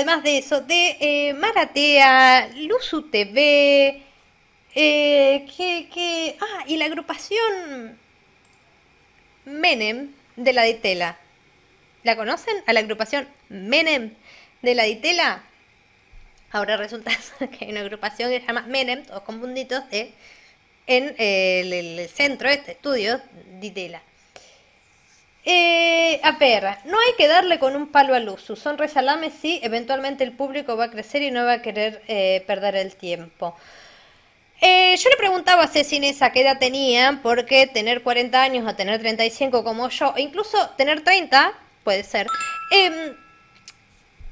además de eso, de eh, Maratea, Luzu TV, eh, que, Ah, y la agrupación Menem de la Ditela. ¿La conocen? A la agrupación Menem de la Ditela. Ahora resulta que hay una agrupación que se llama Menem, todos con de en el, el, centro de este estudio, Ditela. Eh, a perra, no hay que darle con un palo al uso, son resalames sí, eventualmente el público va a crecer y no va a querer eh, perder el tiempo. Eh, yo le preguntaba a Cecines qué edad tenía, porque tener 40 años o tener 35 como yo, e incluso tener 30, puede ser, em,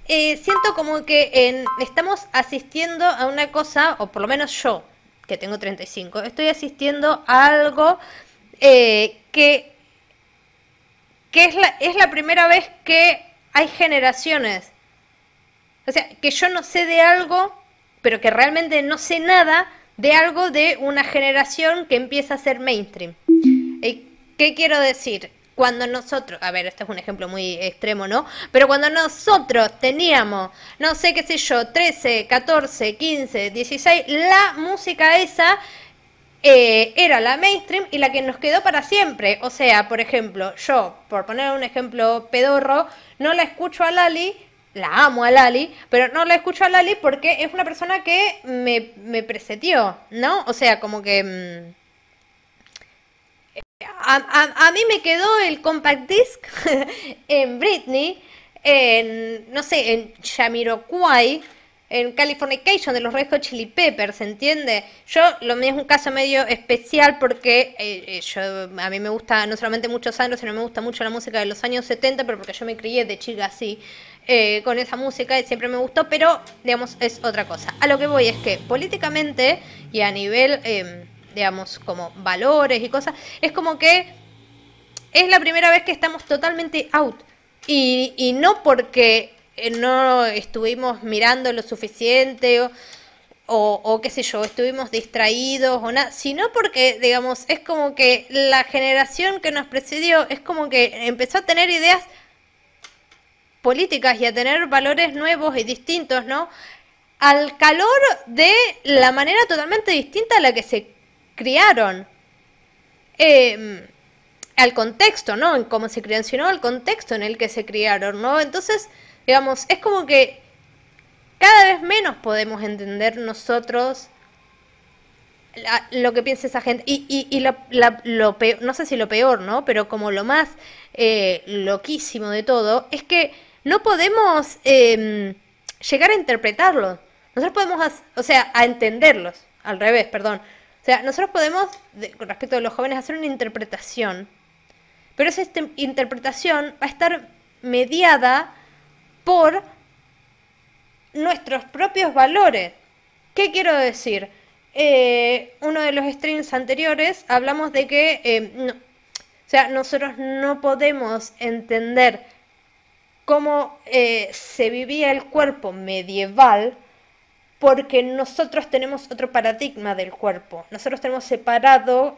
eh, siento como que estamos asistiendo a una cosa, o por lo menos yo, que tengo 35, estoy asistiendo a algo que que es la, es la primera vez que hay generaciones. O sea, que yo no sé de algo, pero que realmente no sé nada de algo de una generación que empieza a ser mainstream. y eh, ¿Qué quiero decir? Cuando nosotros, a ver, este es un ejemplo muy extremo, ¿no? Pero cuando nosotros teníamos, no sé qué sé yo, 13, 14, 15, 16, la música esa eh, era la mainstream y la que nos quedó para siempre. O sea, por ejemplo, yo, por poner un ejemplo pedorro, no la escucho a Lali, la amo a Lali, pero no la escucho a Lali porque es una persona que me, me presetió, ¿no? O sea, como que... Mm, a, mí me quedó el compact disc en Britney, en, no sé, en Shamiroquai en Californication de los reyes de Chili Peppers, ¿entiende? Yo lo es un caso medio especial porque eh, eh, yo, a mí me gusta no solamente mucho Sandro, sino me gusta mucho la música de los años 70, pero porque yo me crié de chica así eh, con esa música y siempre me gustó, pero digamos es otra cosa. A lo que voy es que políticamente y a nivel, em, digamos, como valores y cosas, es como que es la primera vez que estamos totalmente out. Y, y no porque eh, no estuvimos mirando lo suficiente o, o, qué sé yo, estuvimos distraídos o nada, sino porque, digamos, es como que la generación que nos precedió es como que empezó a tener ideas políticas y a tener valores nuevos y distintos, ¿no? Al calor de la manera totalmente distinta a la que se criaron. Em, al contexto, ¿no? En cómo se criaron, sino al contexto en el que se criaron, ¿no? Entonces, Digamos, es como que cada vez menos podemos entender nosotros lo que piensa esa gente. Y, lo peor, no sé si lo peor, ¿no? Pero como lo más eh, loquísimo de todo, es que no podemos em, llegar a interpretarlo. Nosotros podemos, o sea, a entenderlos. Al revés, perdón. O sea, nosotros podemos, con respecto a los jóvenes, hacer una interpretación. Pero esa este-, interpretación va a estar mediada por nuestros propios valores. ¿Qué quiero decir? Eh, uno de los streams anteriores hablamos de que eh, sea, nosotros no podemos entender cómo eh, se vivía el cuerpo medieval porque nosotros tenemos otro paradigma del cuerpo. Nosotros tenemos separado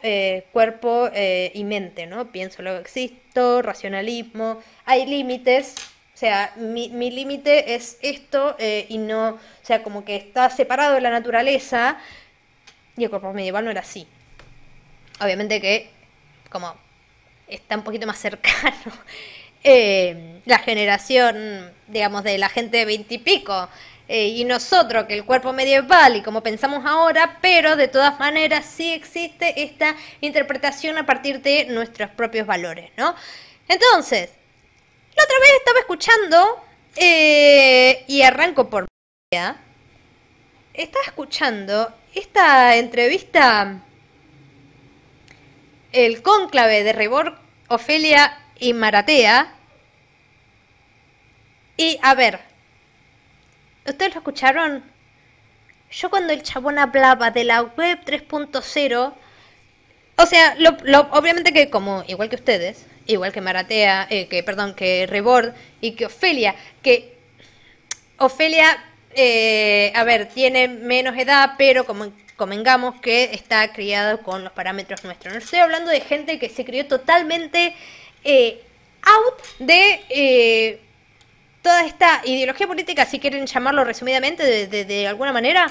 cuerpo y mente, ¿no? Pienso, luego existo, racionalismo, hay límites o sea, mi, límite es esto eh, y no, o sea, como que está separado de la naturaleza y el cuerpo medieval no era así. Obviamente que, como está un poquito más cercano, eh, la generación, digamos, de la gente de veintipico y, eh, y nosotros, que el cuerpo medieval y como pensamos ahora, pero de todas maneras sí existe esta interpretación a partir de nuestros propios valores, ¿no? Entonces, otra vez estaba escuchando eh, y arranco por... Estaba escuchando esta entrevista, el cónclave de Rebor, Ofelia y Maratea. Y a ver, ¿ustedes lo escucharon? Yo cuando el chabón hablaba de la web 3.0, o sea, lo, obviamente que como, igual que ustedes, igual que Maratea, eh, que perdón, que Rebord y que Ofelia, que Ofelia, eh, a ver, tiene menos edad, pero como convengamos que está criada con los parámetros nuestros. No estoy hablando de gente que se crió totalmente eh, out de toda esta ideología política, si quieren llamarlo resumidamente de, alguna manera,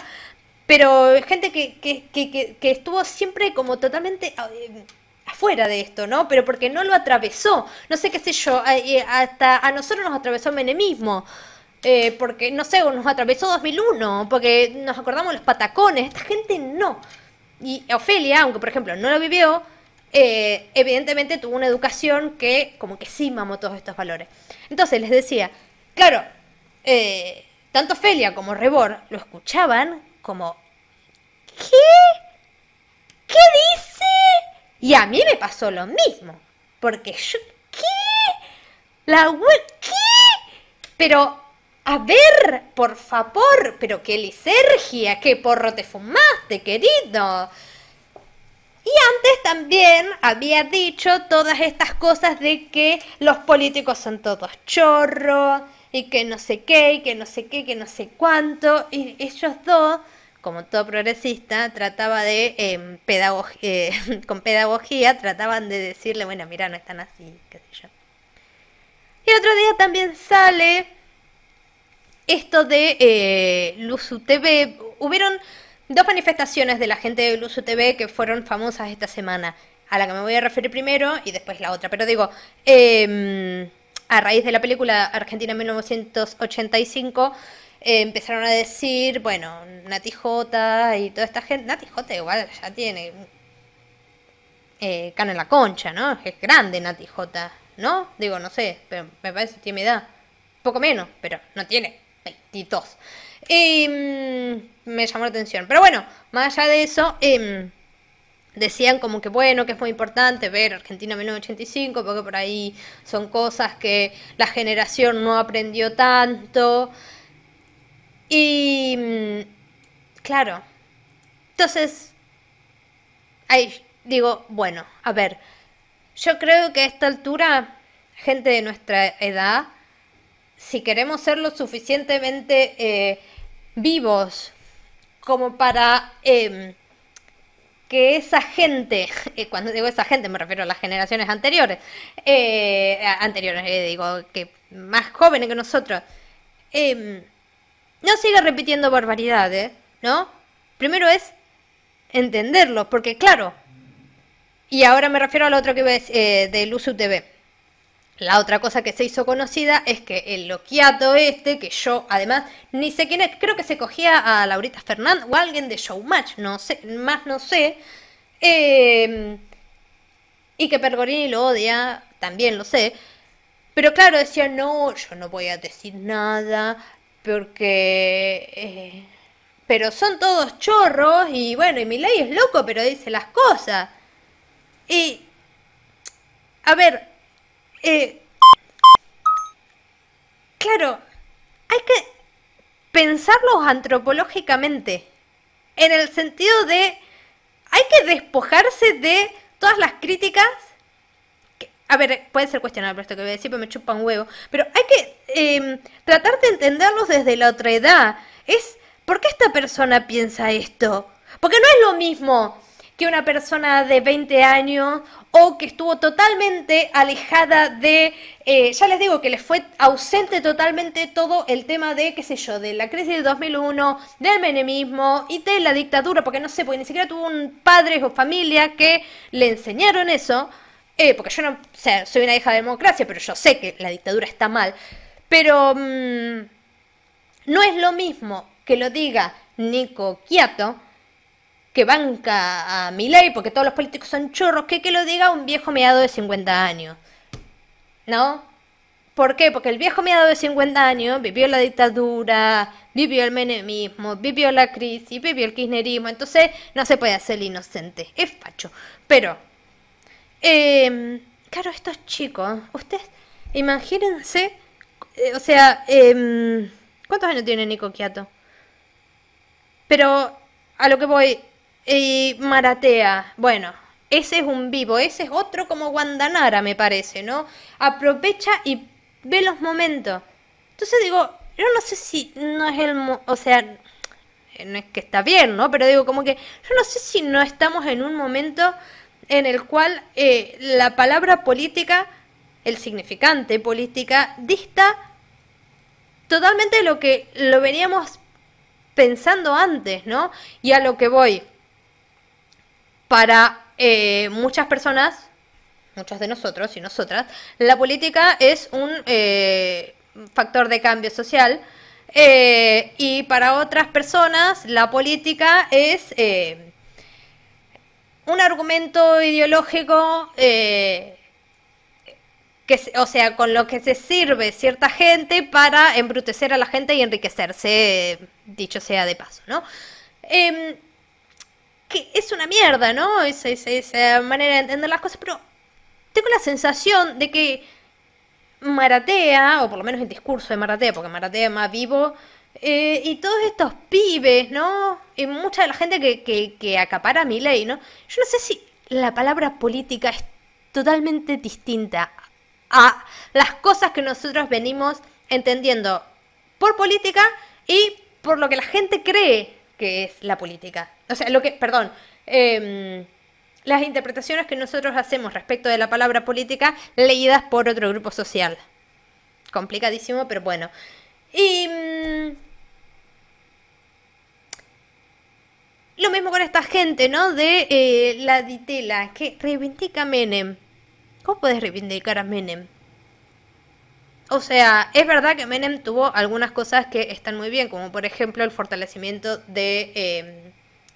pero gente que estuvo siempre como totalmente Fuera de esto, ¿no? Pero porque no lo atravesó. No sé qué sé yo, hasta a nosotros nos atravesó Mene menemismo. Eh, porque, no sé, nos atravesó 2001, porque nos acordamos los patacones, esta gente no. Y Ofelia, aunque por ejemplo no lo vivió, eh, evidentemente tuvo una educación que como que sí mamó todos estos valores. Entonces les decía, claro, eh, tanto Ofelia como Rebor lo escuchaban como, ¿qué? ¿Qué dice? Y a mí me pasó lo mismo. Porque yo, ¿qué? La ¿qué? Pero, a ver, por favor, pero qué lisergia, qué porro te fumaste, querido. Y antes también había dicho todas estas cosas de que los políticos son todos chorros y que no sé qué, y que no sé qué, que no sé cuánto, y ellos dos como todo progresista, trataba de, em, eh, con pedagogía, trataban de decirle, bueno, mira, no están así, qué sé yo. Y el otro día también sale esto de eh, Luzu TV. Hubieron dos manifestaciones de la gente de Luzu TV que fueron famosas esta semana, a la que me voy a referir primero y después la otra. Pero digo, em, a raíz de la película Argentina 1985, eh, empezaron a decir, bueno, Nati J y toda esta gente. Nati J igual ya tiene eh, cana en la concha, ¿no? Es grande Nati J, ¿no? Digo, no sé, pero me parece que tiene edad. Poco menos, pero no tiene 22. Mm, me llamó la atención. Pero bueno, más allá de eso, em, decían como que bueno, que es muy importante ver Argentina 1985, porque por ahí son cosas que la generación no aprendió tanto. Y mm, claro, entonces, ahí digo, bueno, a ver, yo creo que a esta altura, gente de nuestra edad, si queremos ser lo suficientemente eh, vivos como para em, que esa gente, eh, cuando digo esa gente me refiero a las generaciones anteriores, eh, anteriores digo que más jóvenes que nosotros, em, no siga repitiendo barbaridades, ¿no? Primero es entenderlo, porque claro, y ahora me refiero al otro que ves eh, de del uso TV. La otra cosa que se hizo conocida es que el loquiato este, que yo además ni sé quién es, creo que se cogía a Laurita Fernández o alguien de Showmatch, no sé, más no sé, em, y que Pergolini lo odia, también lo sé, pero claro, decía, no, yo no voy a decir nada, porque... Eh, pero son todos chorros y bueno, y mi ley es loco, pero dice las cosas. Y... A ver... Eh, claro, hay que pensarlos antropológicamente, en el sentido de... Hay que despojarse de todas las críticas a ver, puede ser cuestionable esto que voy a decir, pero me chupa un huevo. Pero hay que em, tratar de entenderlos desde la otra edad. Es, ¿por qué esta persona piensa esto? Porque no es lo mismo que una persona de 20 años o que estuvo totalmente alejada de, eh, ya les digo que les fue ausente totalmente todo el tema de, qué sé yo, de la crisis de 2001, del menemismo y de la dictadura, porque no sé, porque ni siquiera tuvo un padre o familia que le enseñaron eso. Eh, porque yo no, soy una hija de democracia, pero yo sé que la dictadura está mal. Pero mm, no es lo mismo que lo diga Nico Quiato, que banca a ley, porque todos los políticos son chorros, que que lo diga un viejo meado de 50 años. ¿No? ¿Por qué? Porque el viejo meado de 50 años vivió la dictadura, vivió el menemismo, vivió la crisis, vivió el kirchnerismo, entonces no se puede hacer inocente, es facho. Pero eh, claro, estos chicos, ustedes imagínense, eh, o sea, eh, ¿cuántos años tiene Nico Kiato? Pero a lo que voy, Maratea, bueno, ese es un vivo, ese es otro como Guandanara, me parece, ¿no? Aprovecha y ve los momentos. Entonces digo, yo no sé si no es el... o sea, eh, no es que está bien, ¿no? Pero digo, como que yo no sé si no estamos en un momento en el cual eh, la palabra política, el significante política, dista totalmente de lo que lo veníamos pensando antes, ¿no? Y a lo que voy. Para eh, muchas personas, muchos de nosotros y nosotras, la política es un eh, factor de cambio social. y para otras personas, la política es un argumento ideológico eh, que, o sea, con lo que se sirve cierta gente para embrutecer a la gente y enriquecerse, dicho sea de paso, ¿no? Em, que es una mierda, ¿no? Esa, esa eh, manera de entender las cosas, pero tengo la sensación de que Maratea, o por lo menos el discurso de Maratea, porque Maratea es más vivo, eh, y todos estos pibes, ¿no? Y mucha de la gente que, acapara mi ley, ¿no? Yo no sé si la palabra política es totalmente distinta a las cosas que nosotros venimos entendiendo por política y por lo que la gente cree que es la política. O sea, lo que, perdón, em, las interpretaciones que nosotros hacemos respecto de la palabra política leídas por otro grupo social. Complicadísimo, pero bueno. Y... Mm, Lo mismo con esta gente, ¿no? De eh, la ditela, que reivindica a Menem. ¿Cómo puedes reivindicar a Menem? O sea, es verdad que Menem tuvo algunas cosas que están muy bien, como por ejemplo el fortalecimiento de em,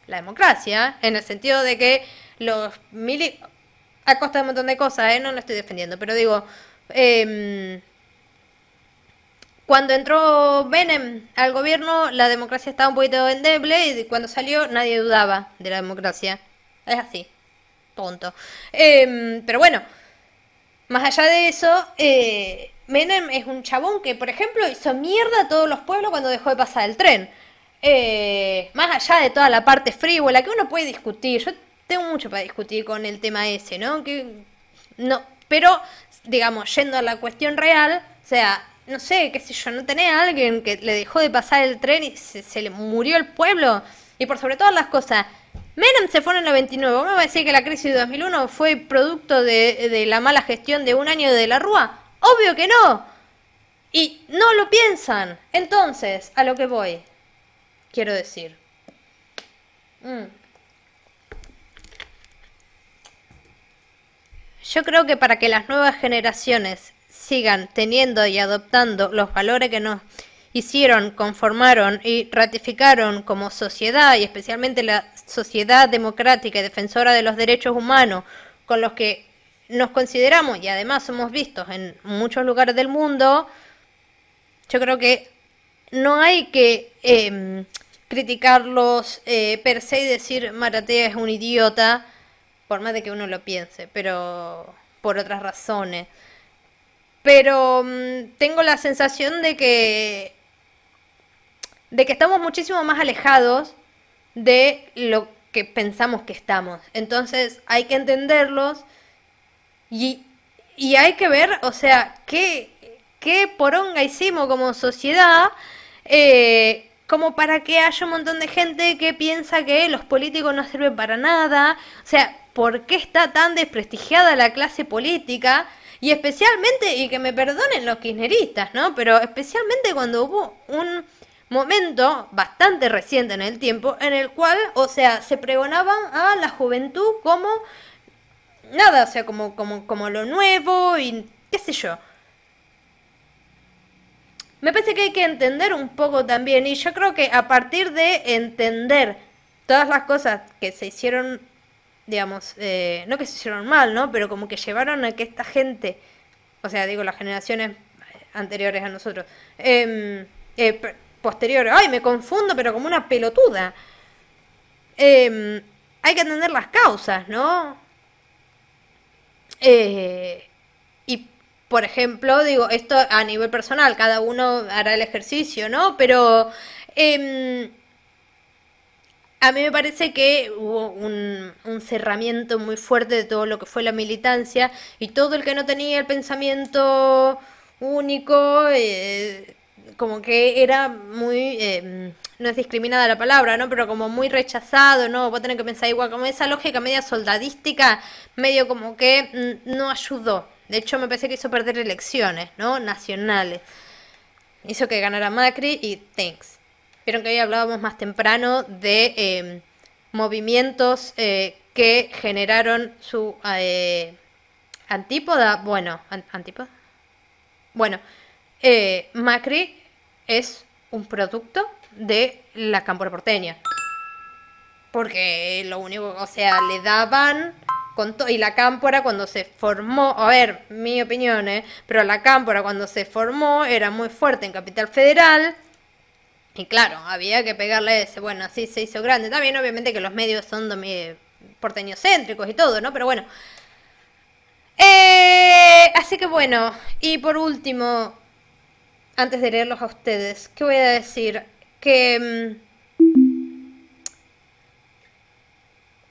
la democracia, en el sentido de que los mil. a costa de un montón de cosas, ¿eh? No lo estoy defendiendo, pero digo... Eh, cuando entró Benem al gobierno, la democracia estaba un poquito endeble y cuando salió nadie dudaba de la democracia. Es así. Punto. Em, pero bueno, más allá de eso, eh, Menem es un chabón que, por ejemplo, hizo mierda a todos los pueblos cuando dejó de pasar el tren. Eh, más allá de toda la parte frívola, que uno puede discutir. Yo tengo mucho para discutir con el tema ese, ¿no? Que, no pero, digamos, yendo a la cuestión real, o sea, no sé, qué sé yo, no tenía a alguien que le dejó de pasar el tren y se, le murió el pueblo. Y por sobre todas las cosas, Menem se fue en el 99. ¿Vos me vas a decir que la crisis de 2001 fue producto de, la mala gestión de un año de la Rúa? Obvio que no. Y no lo piensan. Entonces, a lo que voy, quiero decir. Mm. Yo creo que para que las nuevas generaciones sigan teniendo y adoptando los valores que nos hicieron, conformaron y ratificaron como sociedad, y especialmente la sociedad democrática y defensora de los derechos humanos, con los que nos consideramos y además somos vistos en muchos lugares del mundo, yo creo que no hay que em, criticarlos eh, per se y decir Maratea es un idiota, por más de que uno lo piense, pero por otras razones pero mm, tengo la sensación de que de que estamos muchísimo más alejados de lo que pensamos que estamos. Entonces hay que entenderlos y, hay que ver, o sea, qué, qué poronga hicimos como sociedad eh, como para que haya un montón de gente que piensa que los políticos no sirven para nada. O sea, ¿por qué está tan desprestigiada la clase política? Y especialmente, y que me perdonen los kirchneristas, ¿no? Pero especialmente cuando hubo un momento bastante reciente en el tiempo en el cual, o sea, se pregonaban a la juventud como nada, o sea, como, como, como lo nuevo y qué sé yo. Me parece que hay que entender un poco también y yo creo que a partir de entender todas las cosas que se hicieron digamos, eh, no que se hicieron mal, ¿no? Pero como que llevaron a que esta gente, o sea, digo, las generaciones anteriores a nosotros, em, eh, eh, posteriores, ay, me confundo, pero como una pelotuda. Em, hay que entender las causas, ¿no? Eh, y, por ejemplo, digo, esto a nivel personal, cada uno hará el ejercicio, ¿no? Pero... Em, a mí me parece que hubo un, cerramiento muy fuerte de todo lo que fue la militancia y todo el que no tenía el pensamiento único, eh, como que era muy... Em, no es discriminada la palabra, ¿no? Pero como muy rechazado, ¿no? Vos tener que pensar igual, como esa lógica media soldadística, medio como que mm, no ayudó. De hecho, me parece que hizo perder elecciones, ¿no? Nacionales. Hizo que ganara Macri y thanks. Vieron que hoy hablábamos más temprano de em, movimientos eh, que generaron su eh, antípoda. Bueno, antípoda. Bueno, eh, Macri es un producto de la cámpora porteña. Porque lo único, o sea, le daban con todo y la cámpora cuando se formó, a ver, mi opinión, ¿eh? pero la cámpora cuando se formó era muy fuerte en Capital Federal, y claro, había que pegarle ese, bueno, así se hizo grande. También obviamente que los medios son porteñocéntricos y todo, ¿no? Pero bueno. Eh, así que bueno, y por último, antes de leerlos a ustedes, ¿qué voy a decir? Que mm,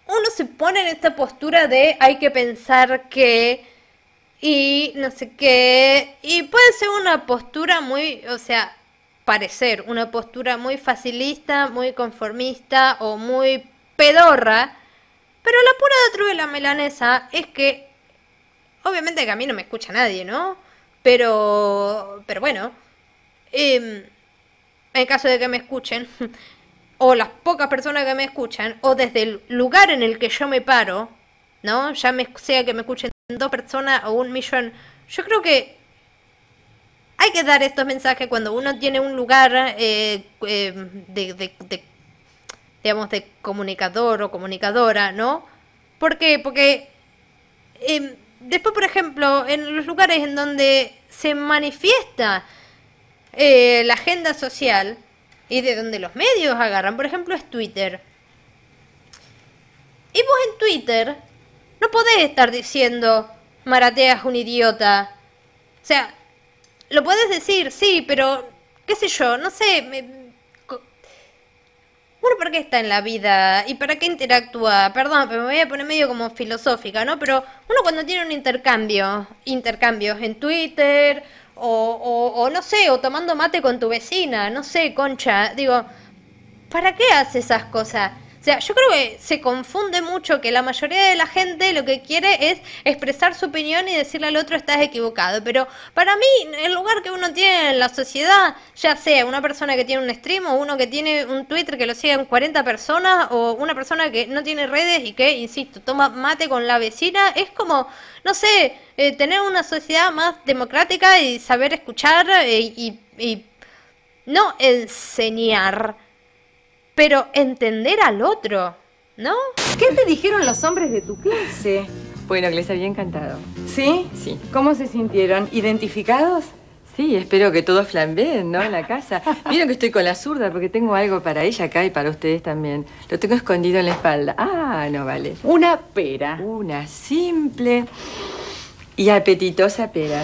uno se pone en esta postura de hay que pensar que y no sé qué, y puede ser una postura muy, o sea, parecer una postura muy facilista, muy conformista o muy pedorra, pero la pura de de la melanesa es que obviamente que a mí no me escucha nadie, ¿no? Pero pero bueno, em, en caso de que me escuchen o las pocas personas que me escuchan o desde el lugar en el que yo me paro, ¿no? Ya me, sea que me escuchen dos personas o un millón, yo creo que hay que dar estos mensajes cuando uno tiene un lugar eh, eh, de, digamos, de comunicador o comunicadora, ¿no? ¿Por qué? Porque em, después, por ejemplo, en los lugares en donde se manifiesta eh, la agenda social y de donde los medios agarran, por ejemplo, es Twitter. Y vos en Twitter no podés estar diciendo, Maratea es un idiota. O sea, lo puedes decir, sí, pero qué sé yo, no sé. Me... Bueno, ¿para qué está en la vida? ¿Y para qué interactúa? Perdón, pero me voy a poner medio como filosófica, ¿no? Pero uno cuando tiene un intercambio, intercambios en Twitter, o, o no sé, o tomando mate con tu vecina, no sé, concha, digo, ¿para qué hace esas cosas? O sea, yo creo que se confunde mucho que la mayoría de la gente lo que quiere es expresar su opinión y decirle al otro estás equivocado. Pero para mí, el lugar que uno tiene en la sociedad, ya sea una persona que tiene un stream o uno que tiene un Twitter que lo siguen 40 personas o una persona que no tiene redes y que, insisto, toma mate con la vecina, es como, no sé, eh, tener una sociedad más democrática y saber escuchar eh, y, y no enseñar pero entender al otro, ¿no? ¿Qué te dijeron los hombres de tu clase? Bueno, que les había encantado. ¿Sí? Sí. ¿Cómo se sintieron? ¿Identificados? Sí, espero que todos flambeen, ¿no? En la casa. Vieron que estoy con la zurda porque tengo algo para ella acá y para ustedes también. Lo tengo escondido en la espalda. Ah, no vale. Una pera. Una simple y apetitosa pera.